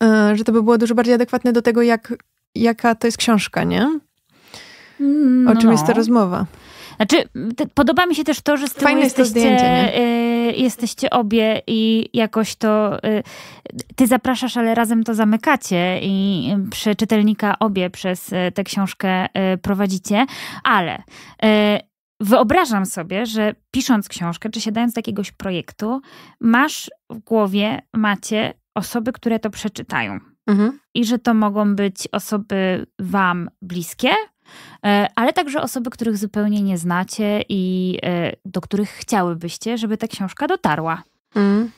E, że to by było dużo bardziej adekwatne do tego, jak, jaka to jest książka, nie? Mm, o czym jest ta no. rozmowa. Znaczy, podoba mi się też to, że z tyłu jesteście, zdjęcie, y, jesteście obie i jakoś to y, ty zapraszasz, ale razem to zamykacie i przy czytelnika obie przez tę książkę y, prowadzicie, ale wyobrażam sobie, że pisząc książkę, czy siadając do jakiegoś projektu, masz w głowie, macie osoby, które to przeczytają. Mhm. I że to mogą być osoby Wam bliskie, e, ale także osoby, których zupełnie nie znacie i e, do których chciałybyście, żeby ta książka dotarła. Mhm.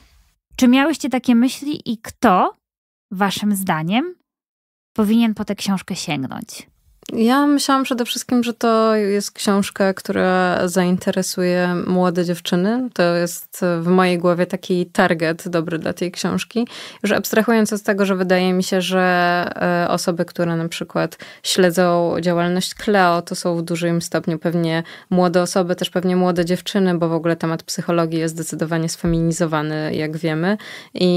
Czy miałyście takie myśli i kto, Waszym zdaniem, powinien po tę książkę sięgnąć? Ja myślałam przede wszystkim, że to jest książka, która zainteresuje młode dziewczyny. To jest w mojej głowie taki target dobry dla tej książki. Już abstrahując od tego, że wydaje mi się, że e, osoby, które na przykład śledzą działalność Kleo, to są w dużym stopniu pewnie młode osoby, też pewnie młode dziewczyny, bo w ogóle temat psychologii jest zdecydowanie sfeminizowany, jak wiemy. I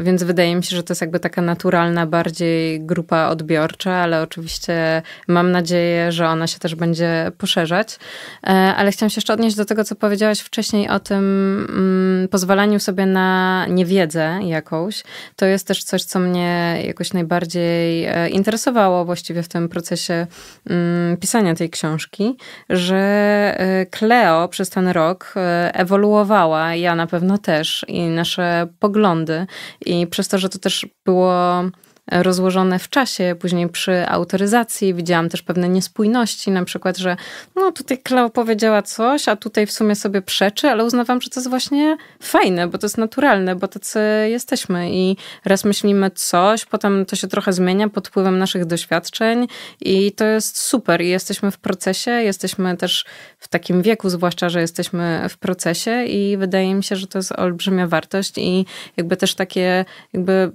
więc wydaje mi się, że to jest jakby taka naturalna bardziej grupa odbiorcza, ale oczywiście Mam nadzieję, że ona się też będzie poszerzać. E, ale chciałam się jeszcze odnieść do tego, co powiedziałaś wcześniej o tym mm, pozwalaniu sobie na niewiedzę jakąś. To jest też coś, co mnie jakoś najbardziej e, interesowało właściwie w tym procesie mm, pisania tej książki, że Kleo e, przez ten rok ewoluowała, ja na pewno też, i nasze poglądy. I przez to, że to też było rozłożone w czasie, później przy autoryzacji widziałam też pewne niespójności, na przykład, że no tutaj Klau powiedziała coś, a tutaj w sumie sobie przeczy, ale uznawam, że to jest właśnie fajne, bo to jest naturalne, bo tacy jesteśmy i raz myślimy coś, potem to się trochę zmienia pod wpływem naszych doświadczeń i to jest super i jesteśmy w procesie, jesteśmy też w takim wieku zwłaszcza, że jesteśmy w procesie i wydaje mi się, że to jest olbrzymia wartość i jakby też takie jakby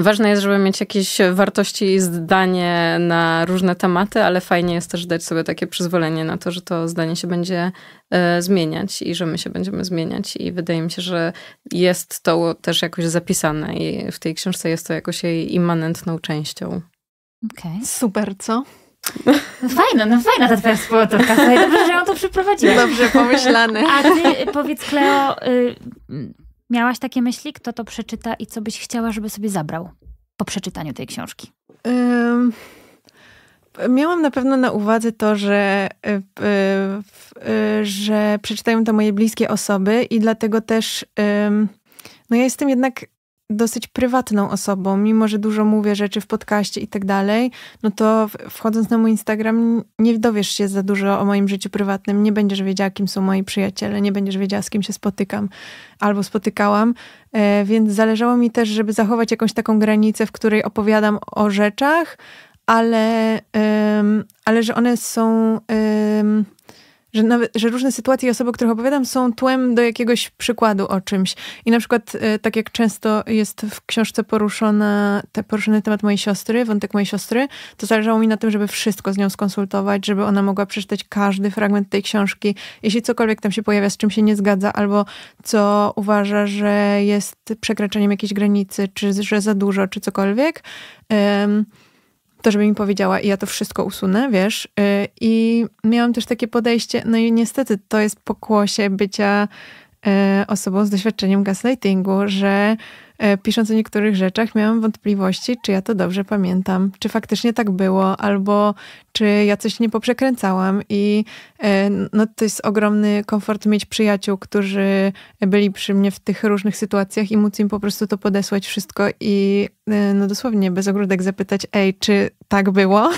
Ważne jest, żeby mieć jakieś wartości i zdanie na różne tematy, ale fajnie jest też dać sobie takie przyzwolenie na to, że to zdanie się będzie e, zmieniać i że my się będziemy zmieniać. I wydaje mi się, że jest to też jakoś zapisane i w tej książce jest to jakoś jej immanentną częścią. Okay. Super, co? No fajna, no fajna ta twoja współautorka. Dobrze, że ją to przyprowadziłaś. Dobrze pomyślane. A ty powiedz, Kleo, y, Miałaś takie myśli, kto to przeczyta i co byś chciała, żeby sobie zabrał po przeczytaniu tej książki? Um, miałam na pewno na uwadze to, że, y, y, y, że przeczytają to moje bliskie osoby i dlatego też. no ja jestem jednak dosyć prywatną osobą, mimo że dużo mówię rzeczy w podcaście i tak dalej, no to wchodząc na mój Instagram nie dowiesz się za dużo o moim życiu prywatnym, nie będziesz wiedziała, kim są moi przyjaciele, nie będziesz wiedziała, z kim się spotykam albo spotykałam, e, więc zależało mi też, żeby zachować jakąś taką granicę, w której opowiadam o rzeczach, ale, ale że one są że, nawet, że różne sytuacje i osoby, o których opowiadam, są tłem do jakiegoś przykładu o czymś. I na przykład, e, tak jak często jest w książce poruszona, te, poruszony temat mojej siostry, wątek mojej siostry, to zależało mi na tym, żeby wszystko z nią skonsultować, żeby ona mogła przeczytać każdy fragment tej książki. Jeśli cokolwiek tam się pojawia, z czym się nie zgadza, albo co uważa, że jest przekraczaniem jakiejś granicy, czy że za dużo, czy cokolwiek. Um, to żeby mi powiedziała i ja to wszystko usunę, wiesz. Y, I miałam też takie podejście, no i niestety to jest pokłosie bycia y, osobą z doświadczeniem gaslightingu, że E, pisząc o niektórych rzeczach, miałam wątpliwości, czy ja to dobrze pamiętam, czy faktycznie tak było, albo czy ja coś nie poprzekręcałam. I e, no, to jest ogromny komfort mieć przyjaciół, którzy byli przy mnie w tych różnych sytuacjach i móc im po prostu to podesłać wszystko i e, no, dosłownie bez ogródek zapytać, ej, czy tak było?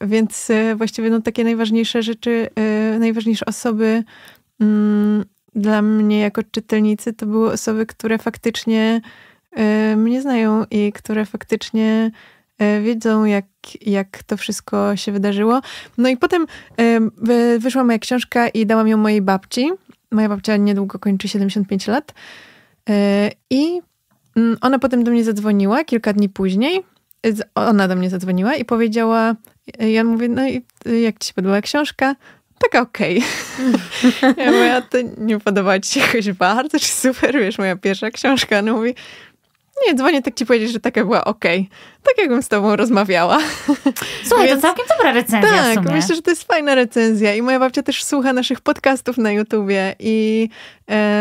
więc właściwie no, takie najważniejsze rzeczy, najważniejsze osoby mm, dla mnie jako czytelnicy to były osoby, które faktycznie e, mnie znają i które faktycznie e, wiedzą, jak, jak to wszystko się wydarzyło. No i potem e, wyszła moja książka i dałam ją mojej babci. Moja babcia niedługo kończy 75 lat. I mm, ona potem do mnie zadzwoniła kilka dni później. Ona do mnie zadzwoniła i powiedziała: Ja mówię, no i jak ci się podobała książka? taka okej. Okay. ja moja to nie podoba ci się jakoś bardzo, czy super, wiesz, moja pierwsza książka. No mówi, nie, dzwonię tak ci powiedzieć, że taka była okej. Okay. Tak jakbym z tobą rozmawiała. Słuchaj, Więc, to całkiem dobra recenzja Tak, myślę, że to jest fajna recenzja i moja babcia też słucha naszych podcastów na YouTubie i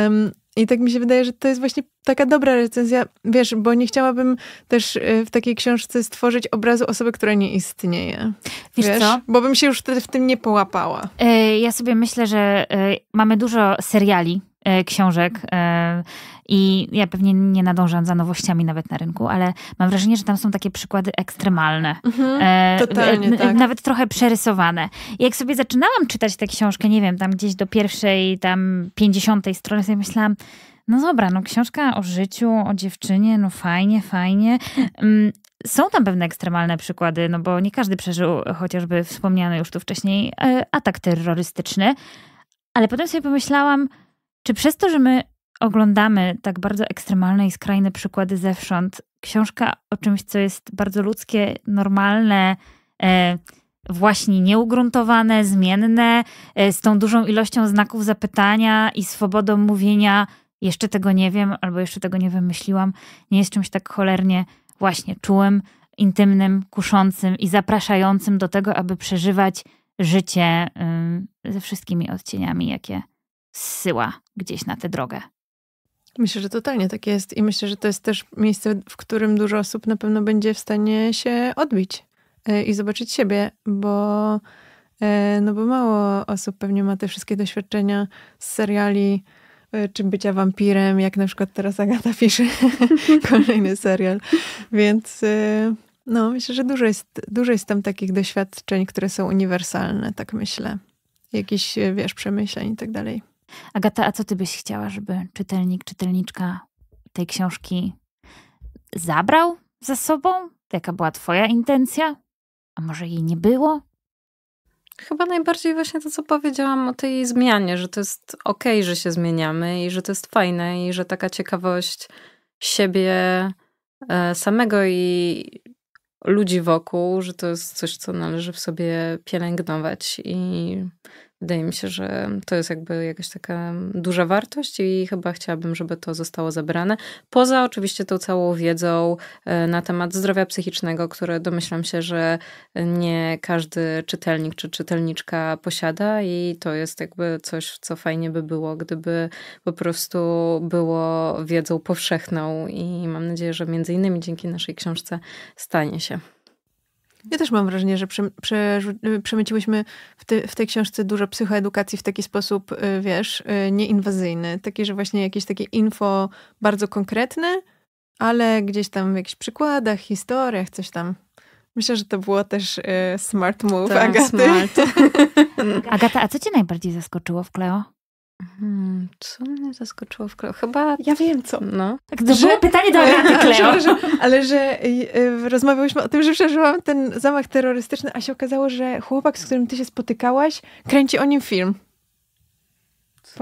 um, i tak mi się wydaje, że to jest właśnie taka dobra recenzja, wiesz, bo nie chciałabym też y, w takiej książce stworzyć obrazu osoby, która nie istnieje. Wiesz, wiesz? co? Bo bym się już wtedy w tym nie połapała. E, ja sobie myślę, że e, mamy dużo seriali, E, książek e, i ja pewnie nie nadążam za nowościami nawet na rynku, ale mam wrażenie, że tam są takie przykłady ekstremalne. Mhm. E, totalnie, tak. Nawet trochę przerysowane. jak sobie zaczynałam czytać tę książkę, nie wiem, tam gdzieś do pierwszej, tam pięćdziesiątej strony sobie myślałam, no dobra, no książka o życiu, o dziewczynie, no fajnie, fajnie. Mm, są tam pewne ekstremalne przykłady, no bo nie każdy przeżył chociażby wspomniany już tu wcześniej atak terrorystyczny, ale potem sobie pomyślałam, czy przez to, że my oglądamy tak bardzo ekstremalne i skrajne przykłady zewsząd, książka o czymś, co jest bardzo ludzkie, normalne, e, właśnie nieugruntowane, zmienne, e, z tą dużą ilością znaków zapytania i swobodą mówienia, jeszcze tego nie wiem, albo jeszcze tego nie wymyśliłam, nie jest czymś tak cholernie właśnie czułym, intymnym, kuszącym i zapraszającym do tego, aby przeżywać życie y, ze wszystkimi odcieniami, jakie zsyła gdzieś na tę drogę. Myślę, że totalnie tak jest i myślę, że to jest też miejsce, w którym dużo osób na pewno będzie w stanie się odbić e, i zobaczyć siebie, bo, e, no bo mało osób pewnie ma te wszystkie doświadczenia z seriali, e, czy bycia wampirem, jak na przykład teraz Agata pisze kolejny serial. Więc no, myślę, że dużo jest, dużo jest tam takich doświadczeń, które są uniwersalne, tak myślę. Jakiś, wiesz, przemyśleń i tak dalej. Agata, a co ty byś chciała, żeby czytelnik, czytelniczka tej książki zabrał za sobą? Jaka była twoja intencja? A może jej nie było? Chyba najbardziej właśnie to, co powiedziałam o tej zmianie, że to jest okej, okay, że się zmieniamy i że to jest fajne i że taka ciekawość siebie e, samego i ludzi wokół, że to jest coś, co należy w sobie pielęgnować i Wydaje mi się, że to jest jakby jakaś taka duża wartość i chyba chciałabym, żeby to zostało zabrane. Poza oczywiście tą całą wiedzą e, na temat zdrowia psychicznego, które domyślam się, że nie każdy czytelnik czy czytelniczka posiada i to jest jakby coś, co fajnie by było, gdyby po prostu było wiedzą powszechną i mam nadzieję, że między innymi dzięki naszej książce stanie się. Ja też mam wrażenie, że prze, prze, y, przemyciłyśmy w, te, w tej książce dużo psychoedukacji w taki sposób, y, wiesz, y, nieinwazyjny. Taki, że właśnie jakieś takie info bardzo konkretne, ale gdzieś tam w jakichś przykładach, historiach, coś tam. Myślę, że to było też smart move to Agaty. Smart. Agata, a co cię najbardziej zaskoczyło w Kleo? Hmm, co mnie zaskoczyło w kroku? Chyba... Ja wiem co. No. Tak, to że... było pytanie do Agaty Kleo. że, ale że y, y, rozmawiałyśmy o tym, że przeżyłam ten zamach terrorystyczny, a się okazało, że chłopak, z którym ty się spotykałaś, kręci o nim film.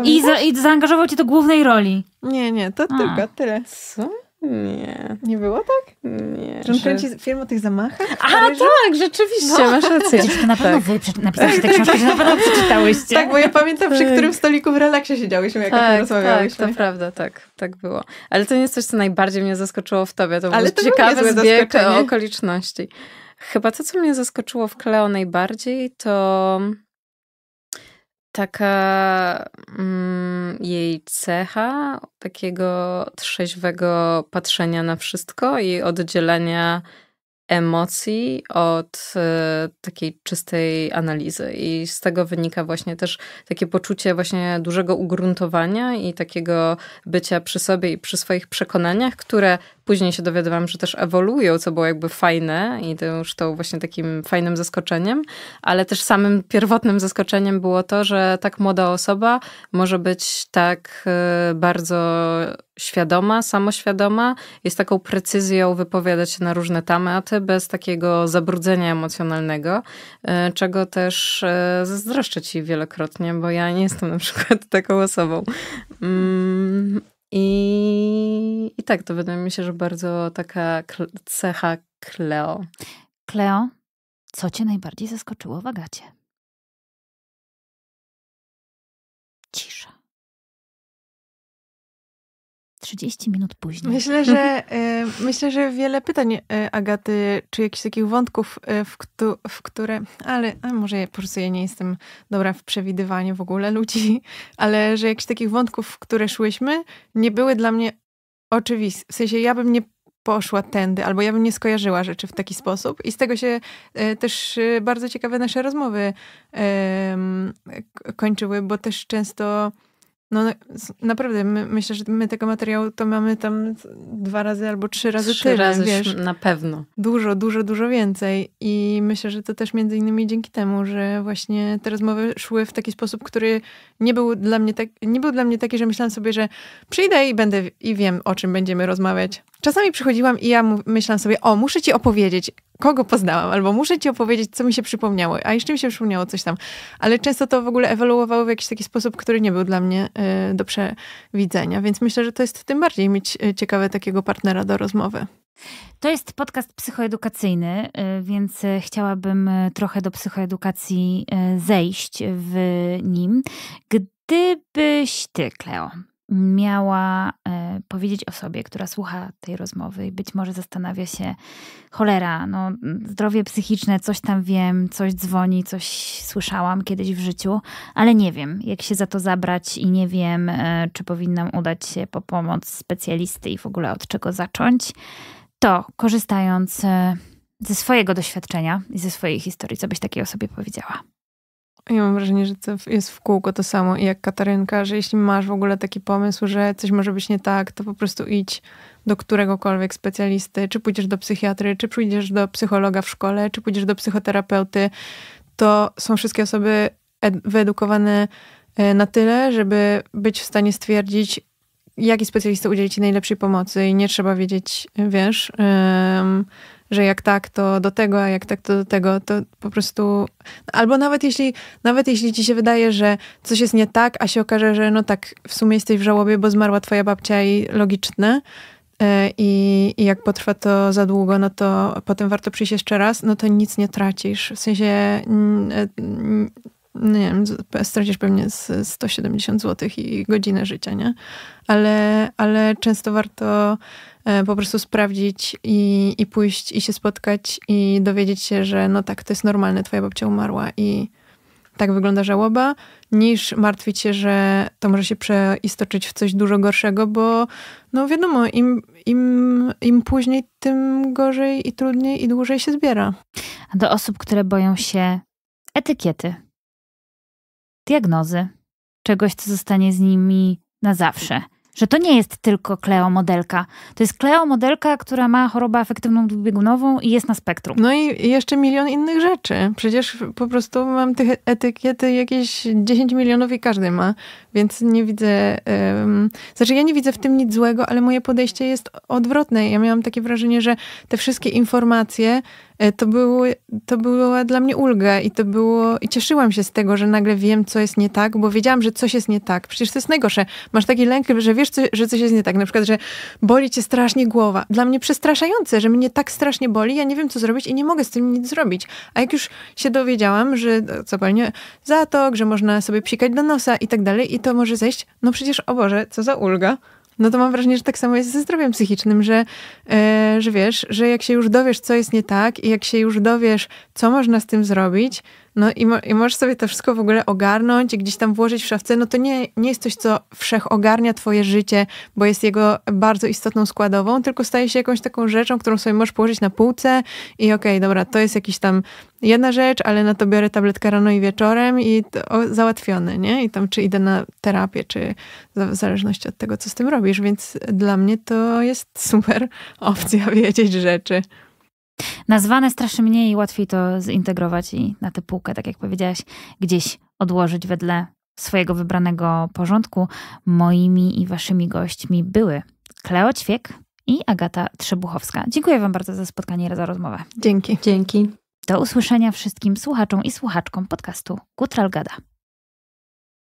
I, za, I, zaangażował cię do głównej roli. Nie, nie, to a. tylko tyle. Co? Nie. Nie było tak? Nie. Czy on kręci film o tych zamachach? A tak, rzeczywiście, no. masz rację. Przecież to na pewno tak. wy napisaliście tę książkę, na pewno tak. przeczytałyście. Tak, bo ja pamiętam, przy tak. którym stoliku w relaksie siedziałyśmy, jak tak, rozmawiałyśmy. Tak, to prawda, tak, tak było. Ale to nie jest coś, co najbardziej mnie zaskoczyło w tobie. To Ale był ciekawy zbieg okoliczności. Chyba to, co mnie zaskoczyło w Kleo najbardziej, to taka mm, jej cecha takiego trzeźwego patrzenia na wszystko i oddzielenia emocji od y, takiej czystej analizy. I z tego wynika właśnie też takie poczucie właśnie dużego ugruntowania i takiego bycia przy sobie i przy swoich przekonaniach, które Później się dowiadywałam, że też ewoluują, co było jakby fajne i to już to właśnie takim fajnym zaskoczeniem, ale też samym pierwotnym zaskoczeniem było to, że tak młoda osoba może być tak y, bardzo świadoma, samoświadoma, jest taką precyzją wypowiadać się na różne tematy bez takiego zabrudzenia emocjonalnego, y, czego też y, zazdroszczę ci wielokrotnie, bo ja nie jestem na przykład taką osobą. Mm, i, I tak, to wydaje mi się, że bardzo taka cecha Kleo. Kleo, co cię najbardziej zaskoczyło w Agacie? 30 minut później. Myślę, że, y, myślę, że wiele pytań y, Agaty, czy jakichś takich wątków, y, w, w które, ale może po prostu ja nie jestem dobra w przewidywaniu w ogóle ludzi, ale że jakichś takich wątków, w które szłyśmy, nie były dla mnie oczywiste. W sensie ja bym nie poszła tędy, albo ja bym nie skojarzyła rzeczy w taki sposób. I z tego się też bardzo ciekawe nasze rozmowy kończyły, bo też często no, no naprawdę, my, myślę, że my tego materiału to mamy tam dwa razy albo trzy razy trzy tyle, razy, wiesz. na pewno. Dużo, dużo, dużo więcej i myślę, że to też między innymi dzięki temu, że właśnie te rozmowy szły w taki sposób, który nie był dla mnie, tak, nie był dla mnie taki, że myślałam sobie, że przyjdę i będę i wiem, o czym będziemy rozmawiać. Czasami przychodziłam i ja myślałam sobie, o, muszę ci opowiedzieć, kogo poznałam, albo muszę ci opowiedzieć, co mi się przypomniało, a jeszcze mi się przypomniało coś tam. Ale często to w ogóle ewoluowało w jakiś taki sposób, który nie był dla mnie y, do przewidzenia, więc myślę, że to jest tym bardziej mieć y, ciekawe takiego partnera do rozmowy. To jest podcast psychoedukacyjny, y, więc y, chciałabym trochę do psychoedukacji zejść w nim. Gdybyś ty, Kleo, miała y, powiedzieć osobie, która słucha tej rozmowy i być może zastanawia się, cholera, no, zdrowie psychiczne, coś tam wiem, coś dzwoni, coś słyszałam kiedyś w życiu, ale nie wiem, jak się za to zabrać i nie wiem, y, czy powinnam udać się po pomoc specjalisty i w ogóle od czego zacząć, to korzystając y, ze swojego doświadczenia i ze swojej historii, co byś takiej osobie powiedziała? Ja mam wrażenie, że to jest w kółko to samo i jak Katarynka, że jeśli masz w ogóle taki pomysł, że coś może być nie tak, to po prostu idź do któregokolwiek specjalisty, czy pójdziesz do psychiatry, czy pójdziesz do psychologa w szkole, czy pójdziesz do psychoterapeuty. To są wszystkie osoby wyedukowane e, na tyle, żeby być w stanie stwierdzić, jaki specjalista udzieli ci najlepszej pomocy i nie trzeba wiedzieć, wiesz, że jak tak, to do tego, a jak tak, to do tego, to po prostu... Albo nawet jeśli, nawet jeśli ci się wydaje, że coś jest nie tak, a się okaże, że no tak, w sumie jesteś w żałobie, bo zmarła twoja babcia i logiczne, e, i, i, jak potrwa to za długo, no to potem warto przyjść jeszcze raz, no to nic nie tracisz. W sensie e, no nie wiem, stracisz pewnie 170 zł i godzinę życia, nie? Ale, ale często warto e, po prostu sprawdzić i, i pójść i się spotkać i dowiedzieć się, że no tak, to jest normalne, twoja babcia umarła i tak wygląda żałoba, niż martwić się, że to może się przeistoczyć w coś dużo gorszego, bo no wiadomo, im, im, im później, tym gorzej i trudniej i dłużej się zbiera. A do osób, które boją się etykiety, diagnozy, czegoś, co zostanie z nimi na zawsze. Że to nie jest tylko kleomodelka. To jest kleomodelka, która ma chorobę afektywną dwubiegunową i jest na spektrum. No i jeszcze milion innych rzeczy. Przecież po prostu mam tych etykiety jakieś 10 milionów i każdy ma. Więc nie widzę, um, znaczy ja nie widzę w tym nic złego, ale moje podejście jest odwrotne. Ja miałam takie wrażenie, że te wszystkie informacje e, to, były, to była dla mnie ulga i to było, i cieszyłam się z tego, że nagle wiem, co jest nie tak, bo wiedziałam, że coś jest nie tak. Przecież to jest najgorsze. Masz taki lęk, że wiesz, co, że coś jest nie tak. Na przykład, że boli cię strasznie głowa. Dla mnie przestraszające, że mnie tak strasznie boli, ja nie wiem, co zrobić i nie mogę z tym nic zrobić. A jak już się dowiedziałam, że zapalnie zatok, że można sobie psikać do nosa i tak dalej, i to może zejść, no przecież, o Boże, co za ulga. No to mam wrażenie, że tak samo jest ze zdrowiem psychicznym, że, e, że wiesz, że jak się już dowiesz, co jest nie tak i jak się już dowiesz, co można z tym zrobić, no i, mo i, możesz sobie to wszystko w ogóle ogarnąć i gdzieś tam włożyć w szafce. No to nie, nie jest coś, co wszechogarnia twoje życie, bo jest jego bardzo istotną składową, tylko staje się jakąś taką rzeczą, którą sobie możesz położyć na półce i okej, okay, dobra, to jest jakiś tam jedna rzecz, ale na to biorę tabletkę rano i wieczorem i to załatwione, nie? I tam czy idę na terapię, czy w zależności od tego, co z tym robisz. Więc dla mnie to jest super opcja wiedzieć rzeczy. Nazwane straszy mniej i łatwiej to zintegrować i na tę półkę, tak jak powiedziałaś, gdzieś odłożyć wedle swojego wybranego porządku. Moimi i waszymi gośćmi były Kleo Ćwiek i Agata Trzebuchowska. Dziękuję wam bardzo za spotkanie i za rozmowę. Dzięki. Dzięki. Do usłyszenia wszystkim słuchaczom i słuchaczkom podcastu Kutralgada. Gada.